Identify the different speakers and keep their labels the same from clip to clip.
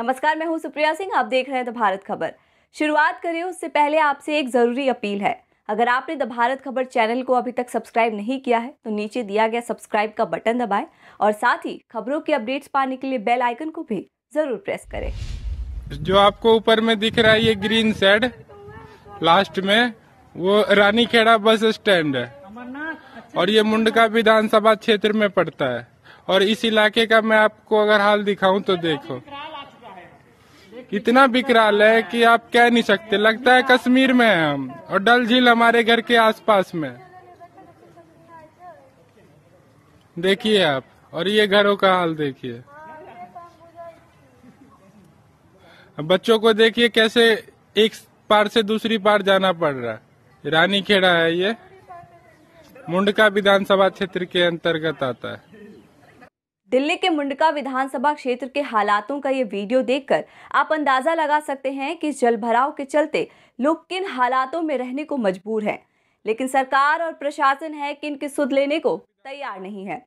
Speaker 1: नमस्कार मैं हूं सुप्रिया सिंह आप देख रहे हैं द भारत खबर शुरुआत करें उससे पहले आपसे एक ज़रूरी अपील है अगर आपने द भारत खबर चैनल को अभी तक सब्सक्राइब नहीं किया है तो नीचे दिया गया सब्सक्राइब का बटन दबाएं और साथ ही खबरों की अपडेट्स पाने के लिए बेल आइकन को भी जरूर प्रेस करें
Speaker 2: जो आपको ऊपर में दिख रहा है ये ग्रीन सेड लास्ट में वो रानीखेड़ा बस स्टैंड है और ये मुंडका विधानसभा क्षेत्र में पड़ता है और इस इलाके का मैं आपको अगर हाल दिखाऊं तो देखो इतना विकराल है कि आप कह नहीं सकते लगता है कश्मीर में है हम और डल झील हमारे घर के आसपास में देखिए आप और ये घरों का हाल देखिए बच्चों को देखिए कैसे एक पार से दूसरी पार जाना पड़ रहा है रानी खेड़ा है ये मुंडका विधानसभा क्षेत्र के अंतर्गत आता है
Speaker 1: दिल्ली के मुंडका विधानसभा क्षेत्र के हालातों का ये वीडियो देखकर आप अंदाजा लगा सकते हैं कि जल जलभराव के चलते लोग किन हालातों में रहने को मजबूर हैं लेकिन सरकार और प्रशासन है कि इनकी सुध लेने को तैयार नहीं है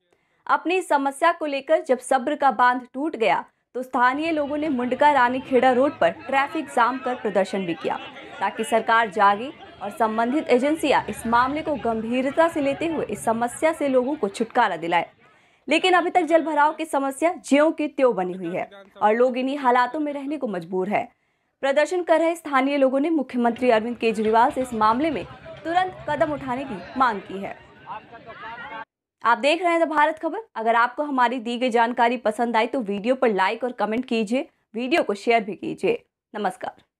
Speaker 1: अपनी समस्या को लेकर जब सब्र का बांध टूट गया तो स्थानीय लोगों ने मुंडका रानी खेड़ा रोड पर ट्रैफिक जाम कर प्रदर्शन भी किया ताकि सरकार जागे और संबंधित एजेंसियां इस मामले को गंभीरता से लेते हुए इस समस्या से लोगों को छुटकारा दिलाए लेकिन अभी तक जल भराव की समस्या ज्यों की त्यों बनी हुई है और लोग इन्हीं हालातों में रहने को मजबूर है प्रदर्शन कर रहे स्थानीय लोगों ने मुख्यमंत्री अरविंद केजरीवाल से इस मामले में तुरंत कदम उठाने की मांग की है आप देख रहे हैं द भारत खबर अगर आपको हमारी दी गई जानकारी पसंद आई तो वीडियो पर लाइक और कमेंट कीजिए वीडियो को शेयर भी कीजिए नमस्कार